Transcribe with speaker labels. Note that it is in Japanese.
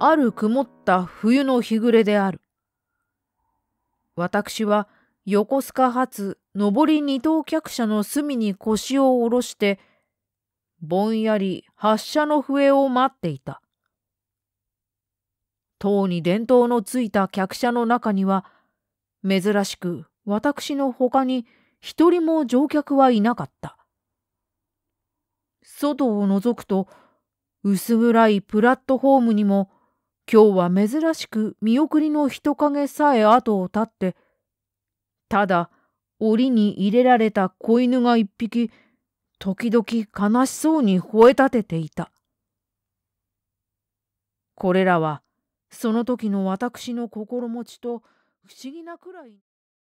Speaker 1: ある曇った冬の日暮れである。私は横須賀発上り二等客車の隅に腰を下ろして、ぼんやり発車の笛を待っていた。塔に伝統のついた客車の中には、珍しく私の他に一人も乗客はいなかった。外を覗くと、薄暗いプラットホームにも今日は珍しく見送りの人影さえ後を絶って、ただ、檻に入れられた子犬が一匹、時々悲しそうに吠え立てていた。これらは、その時の私の心持ちと
Speaker 2: 不思議なくらい、